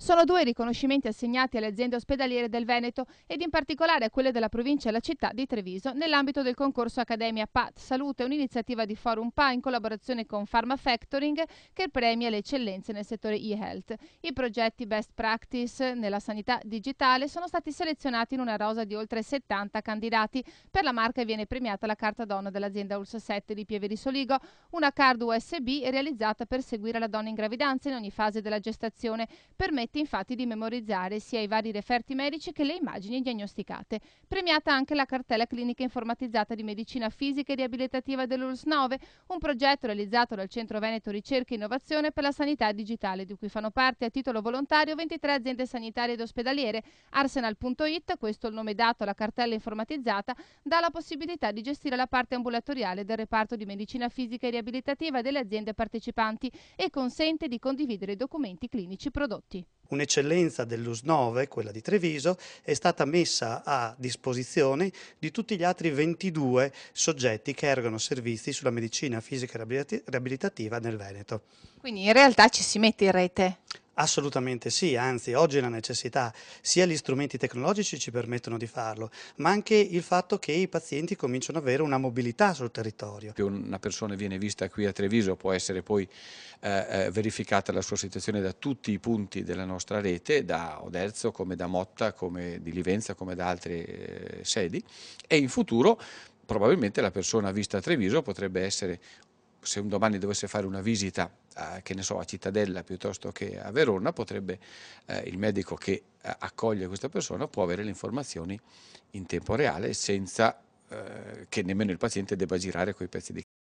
Sono due i riconoscimenti assegnati alle aziende ospedaliere del Veneto ed in particolare a quelle della provincia e la città di Treviso nell'ambito del concorso Accademia PAT Salute, un'iniziativa di Forum PA in collaborazione con Pharma Factoring che premia le eccellenze nel settore e-health. I progetti best practice nella sanità digitale sono stati selezionati in una rosa di oltre 70 candidati. Per la marca viene premiata la carta donna dell'azienda Ulsa 7 di Pieve di Soligo, una card USB realizzata per seguire la donna in gravidanza in ogni fase della gestazione, permette permette infatti di memorizzare sia i vari referti medici che le immagini diagnosticate. Premiata anche la cartella clinica informatizzata di medicina fisica e riabilitativa dell'ULS 9, un progetto realizzato dal Centro Veneto Ricerca e Innovazione per la Sanità Digitale, di cui fanno parte a titolo volontario 23 aziende sanitarie ed ospedaliere. Arsenal.it, questo è il nome dato alla cartella informatizzata, dà la possibilità di gestire la parte ambulatoriale del reparto di medicina fisica e riabilitativa delle aziende partecipanti e consente di condividere i documenti clinici prodotti. Un'eccellenza dell'US9, quella di Treviso, è stata messa a disposizione di tutti gli altri 22 soggetti che erogano servizi sulla medicina fisica e riabilitativa nel Veneto. Quindi in realtà ci si mette in rete? Assolutamente sì, anzi oggi è una necessità, sia gli strumenti tecnologici ci permettono di farlo, ma anche il fatto che i pazienti cominciano ad avere una mobilità sul territorio. una persona viene vista qui a Treviso può essere poi eh, eh, verificata la sua situazione da tutti i punti della nostra rete, da Oderzo come da Motta, come di Livenza, come da altre eh, sedi e in futuro probabilmente la persona vista a Treviso potrebbe essere, se un domani dovesse fare una visita a, che ne so, a Cittadella piuttosto che a Verona, potrebbe eh, il medico che eh, accoglie questa persona può avere le informazioni in tempo reale senza eh, che nemmeno il paziente debba girare quei pezzi di